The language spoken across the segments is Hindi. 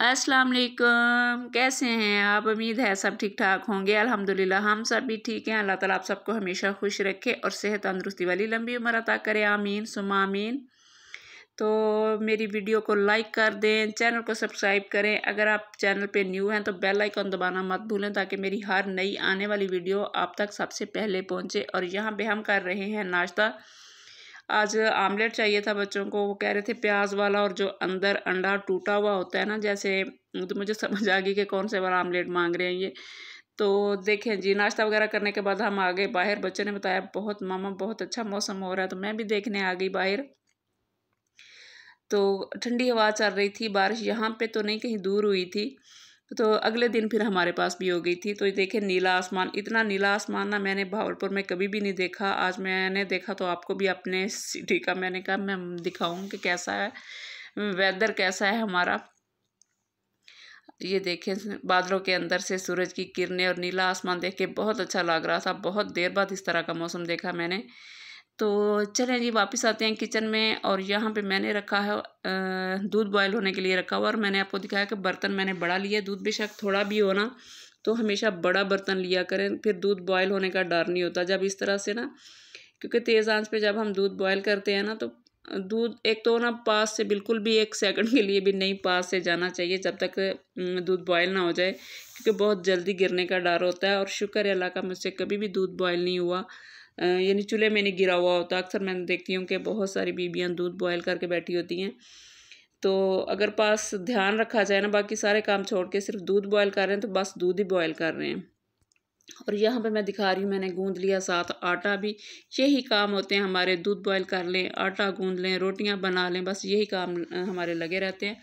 अस्सलाम वालेकुम कैसे हैं आप उम्मीद है सब ठीक ठाक होंगे अल्हम्दुलिल्लाह हम सब भी ठीक हैं अल्लाह ताला आप सबको हमेशा खुश रखे और सेहत तंदरुस्ती वाली लंबी उम्र अता करे आमीन सुमा आमीन तो मेरी वीडियो को लाइक कर दें चैनल को सब्सक्राइब करें अगर आप चैनल पे न्यू हैं तो बेल आइकॉन दबाना मत भूलें ताकि मेरी हर नई आने वाली वीडियो आप तक सबसे पहले पहुँचे और यहाँ पर हम कर रहे हैं नाश्ता आज आमलेट चाहिए था बच्चों को वो कह रहे थे प्याज वाला और जो अंदर अंडा टूटा हुआ होता है ना जैसे तो मुझे समझ आ गई कि कौन से वाला आमलेट मांग रहे हैं ये तो देखें जी नाश्ता वगैरह करने के बाद हम आ गए बाहर बच्चों ने बताया बहुत मामा बहुत अच्छा मौसम हो रहा है तो मैं भी देखने आ गई बाहर तो ठंडी हवा चल रही थी बारिश यहाँ पर तो नहीं कहीं दूर हुई थी तो अगले दिन फिर हमारे पास भी हो गई थी तो देखे नीला आसमान इतना नीला आसमान ना मैंने भावलपुर में कभी भी नहीं देखा आज मैंने देखा तो आपको भी अपने सिटी का मैंने कहा मैं दिखाऊँ कि कैसा है वेदर कैसा है हमारा ये देखें बादलों के अंदर से सूरज की किरणें और नीला आसमान देख के बहुत अच्छा लग रहा था बहुत देर बाद इस तरह का मौसम देखा मैंने तो चलें जी वापस आते हैं किचन में और यहाँ पे मैंने रखा है दूध बॉयल होने के लिए रखा हुआ और मैंने आपको दिखाया कि बर्तन मैंने बड़ा लिया दूध बेशक थोड़ा भी हो ना तो हमेशा बड़ा बर्तन लिया करें फिर दूध बॉयल होने का डर नहीं होता जब इस तरह से ना क्योंकि तेज़ आंच पे जब हम दूध बॉयल करते हैं ना तो दूध एक तो ना पास से बिल्कुल भी एक सेकंड के लिए भी नहीं पास से जाना चाहिए जब तक दूध बॉयल ना हो जाए क्योंकि बहुत जल्दी गिरने का डर होता है और शुक्र है अल्लाह का मुझसे कभी भी दूध बॉयल नहीं हुआ यानी चूल्हे में नहीं गिरा हुआ होता अक्सर मैं देखती हूँ कि बहुत सारी बीबियाँ दूध बॉयल करके बैठी होती हैं तो अगर पास ध्यान रखा जाए ना बाकी सारे काम छोड़ के सिर्फ दूध बॉयल कर रहे हैं तो बस दूध ही बॉयल कर रहे हैं और यहाँ पे मैं दिखा रही हूँ मैंने गूंद लिया साथ आटा भी यही काम होते हैं हमारे दूध बॉयल कर लें आटा गूँध लें रोटियाँ बना लें बस यही काम हमारे लगे रहते हैं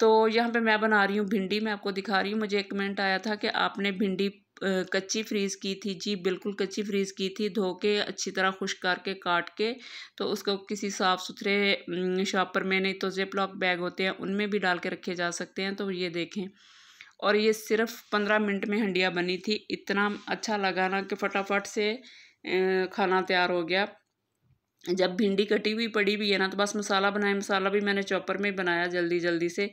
तो यहाँ पे मैं बना रही हूँ भिंडी मैं आपको दिखा रही हूँ मुझे एक कमेंट आया था कि आपने भिंडी कच्ची फ्रीज़ की थी जी बिल्कुल कच्ची फ्रीज़ की थी धो के अच्छी तरह खुश करके काट के तो उसको किसी साफ़ सुथरे शॉपर में नहीं तो जेप लॉक बैग होते हैं उनमें भी डाल के रखे जा सकते हैं तो ये देखें और ये सिर्फ पंद्रह मिनट में हंडिया बनी थी इतना अच्छा लगा ना कि फटाफट से खाना तैयार हो गया जब भिंडी कटी हुई पड़ी भी है ना तो बस मसाला बनाए मसाला भी मैंने चॉपर में बनाया जल्दी जल्दी से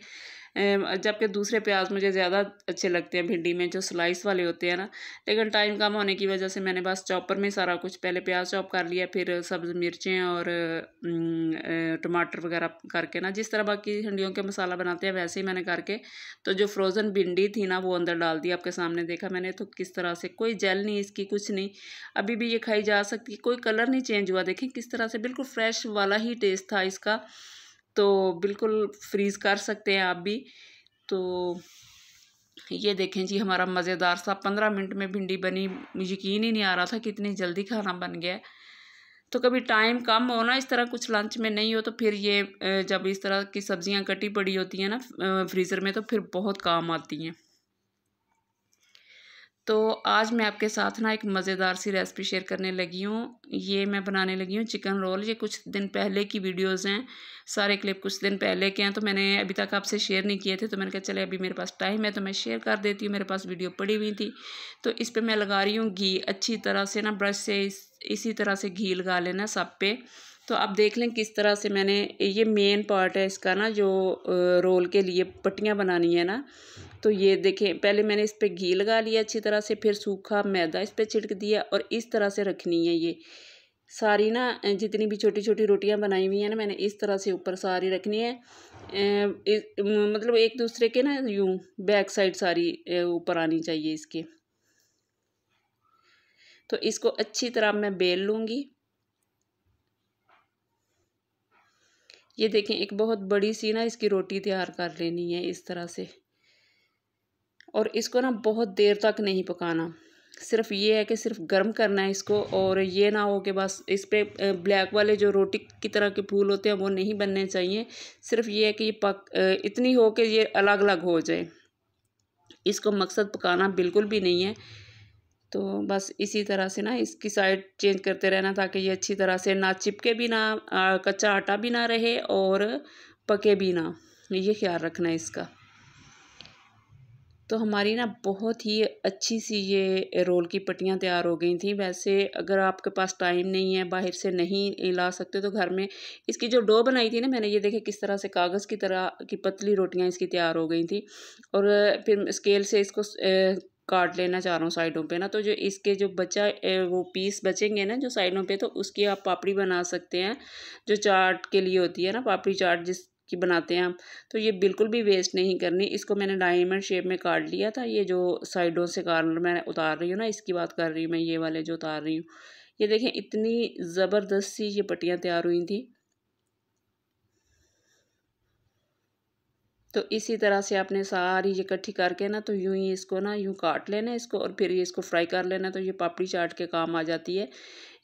जबकि दूसरे प्याज मुझे ज़्यादा अच्छे लगते हैं भिंडी में जो स्लाइस वाले होते हैं ना लेकिन टाइम कम होने की वजह से मैंने बस चॉपर में सारा कुछ पहले प्याज चॉप कर लिया फिर सब्ज़ मिर्चें और टमाटर वगैरह करके ना जिस तरह बाकी हंडियों के मसाला बनाते हैं वैसे ही मैंने करके तो जो फ्रोज़न भिंडी थी ना वो अंदर डाल दी आपके सामने देखा मैंने तो किस तरह से कोई जेल नहीं इसकी कुछ नहीं अभी भी ये खाई जा सकती कोई कलर नहीं चेंज हुआ देखें किस तरह से बिल्कुल फ्रेश वाला ही टेस्ट था इसका तो बिल्कुल फ्रीज़ कर सकते हैं आप भी तो ये देखें जी हमारा मज़ेदार सा पंद्रह मिनट में भिंडी बनी यकीन ही नहीं आ रहा था कि इतनी जल्दी खाना बन गया तो कभी टाइम कम हो ना इस तरह कुछ लंच में नहीं हो तो फिर ये जब इस तरह की सब्ज़ियाँ कटी पड़ी होती हैं ना फ्रीज़र में तो फिर बहुत काम आती हैं तो आज मैं आपके साथ ना एक मज़ेदार सी रेसिपी शेयर करने लगी हूँ ये मैं बनाने लगी हूँ चिकन रोल ये कुछ दिन पहले की वीडियोस हैं सारे क्लिप कुछ दिन पहले के हैं तो मैंने अभी तक आपसे शेयर नहीं किए थे तो मैंने कहा चले अभी मेरे पास टाइम है तो मैं शेयर कर देती हूँ मेरे पास वीडियो पड़ी हुई थी तो इस पर मैं लगा रही हूँ घी अच्छी तरह से ना ब्रश से इस, इसी तरह से घी लगा लेना सब पे तो आप देख लें किस तरह से मैंने ये मेन पार्ट है इसका ना जो रोल के लिए पट्टियाँ बनानी है ना तो ये देखें पहले मैंने इस पर घी लगा लिया अच्छी तरह से फिर सूखा मैदा इस पर छिड़क दिया और इस तरह से रखनी है ये सारी ना जितनी भी छोटी छोटी रोटियां बनाई हुई हैं ना मैंने इस तरह से ऊपर सारी रखनी है मतलब एक दूसरे के ना यूँ बैक साइड सारी ऊपर आनी चाहिए इसके तो इसको अच्छी तरह मैं बेल लूँगी ये देखें एक बहुत बड़ी सी ना इसकी रोटी तैयार कर लेनी है इस तरह से और इसको ना बहुत देर तक नहीं पकाना सिर्फ ये है कि सिर्फ गर्म करना है इसको और ये ना हो कि बस इस पर ब्लैक वाले जो रोटी की तरह के फूल होते हैं वो नहीं बनने चाहिए सिर्फ ये है कि ये पक इतनी हो कि ये अलग अलग हो जाए इसको मकसद पकाना बिल्कुल भी नहीं है तो बस इसी तरह से ना इसकी साइड चेंज करते रहना ताकि ये अच्छी तरह से ना चिपके भी ना कच्चा आटा भी ना रहे और पके भी ना ये ख्याल रखना है इसका तो हमारी ना बहुत ही अच्छी सी ये रोल की पट्टियाँ तैयार हो गई थी वैसे अगर आपके पास टाइम नहीं है बाहर से नहीं ला सकते तो घर में इसकी जो डो बनाई थी ना मैंने ये देखे किस तरह से कागज़ की तरह की पतली रोटियाँ इसकी तैयार हो गई थी और फिर स्केल से इसको काट लेना चारों साइडों पे ना तो जो इसके जो बचा वो पीस बचेंगे ना जो साइडों पे तो उसकी आप पापड़ी बना सकते हैं जो चाट के लिए होती है ना पापड़ी चाट जिस की बनाते हैं हम तो ये बिल्कुल भी वेस्ट नहीं करनी इसको मैंने डायमंड शेप में काट लिया था ये जो साइडों से कार्नर मैं उतार रही हूँ ना इसकी बात कर रही हूँ मैं ये वाले जो उतार रही हूँ ये देखें इतनी ज़बरदस्त सी ये पट्टियाँ तैयार हुई थी तो इसी तरह से आपने सारी ये इकट्ठी करके ना तो यूं ही इसको ना यूं काट लेना इसको और फिर ये इसको फ्राई कर लेना तो ये पापड़ी चाट के काम आ जाती है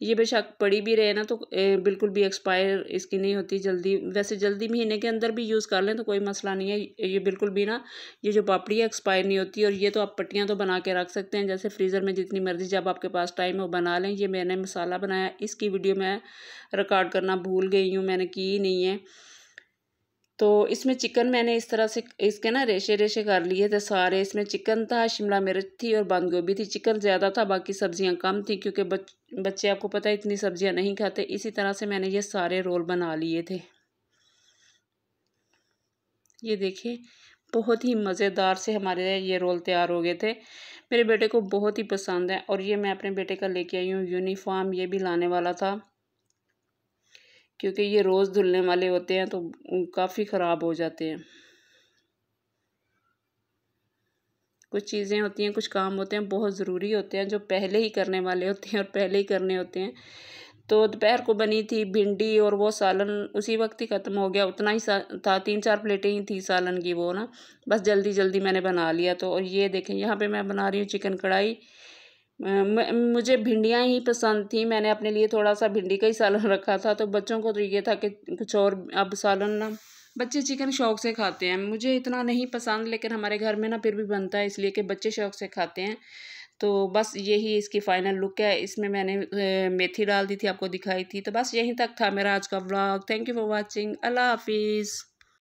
ये बेशक पड़ी भी रहे ना तो बिल्कुल भी एक्सपायर इसकी नहीं होती जल्दी वैसे जल्दी महीने के अंदर भी यूज़ कर लें तो कोई मसला नहीं है ये बिल्कुल भी ना ये जो पापड़ी है एक्सपायर नहीं होती और ये तो आप पट्टियाँ तो बना के रख सकते हैं जैसे फ्रीज़र में जितनी मर्ज़ी जब आपके पास टाइम हो बना लें ये मैंने मसाला बनाया इसकी वीडियो मैं रिकॉर्ड करना भूल गई हूँ मैंने की ही नहीं है तो इसमें चिकन मैंने इस तरह से इसके ना रेशे रेशे कर लिए थे सारे इसमें चिकन था शिमला मिर्च थी और बंद गोभी थी चिकन ज़्यादा था बाकी सब्जियां कम थी क्योंकि बच, बच्चे आपको पता है इतनी सब्जियां नहीं खाते इसी तरह से मैंने ये सारे रोल बना लिए थे ये देखिए बहुत ही मज़ेदार से हमारे ये रोल तैयार हो गए थे मेरे बेटे को बहुत ही पसंद है और ये मैं अपने बेटे का लेके आई हूँ यूनिफॉर्म ये भी लाने वाला था क्योंकि ये रोज़ धुलने वाले होते हैं तो काफ़ी ख़राब हो जाते हैं कुछ चीज़ें होती हैं कुछ काम होते हैं बहुत ज़रूरी होते हैं जो पहले ही करने वाले होते हैं और पहले ही करने होते हैं तो दोपहर को बनी थी भिंडी और वो सालन उसी वक्त ही ख़त्म हो गया उतना ही था तीन चार प्लेटें ही थी सालन की वो ना बस जल्दी जल्दी मैंने बना लिया तो और ये देखें यहाँ पे मैं बना रही हूँ चिकन कढ़ाई मुझे भिंडियाँ ही पसंद थी मैंने अपने लिए थोड़ा सा भिंडी का ही सालन रखा था तो बच्चों को तो ये था कि कुछ और अब सालन ना बच्चे चिकन शौक से खाते हैं मुझे इतना नहीं पसंद लेकिन हमारे घर में ना फिर भी बनता है इसलिए कि बच्चे शौक से खाते हैं तो बस यही इसकी फ़ाइनल लुक है इसमें मैंने मेथी डाल दी थी आपको दिखाई थी तो बस यहीं तक था मेरा आज का blog thank you for watching अल्लाह हाफिज़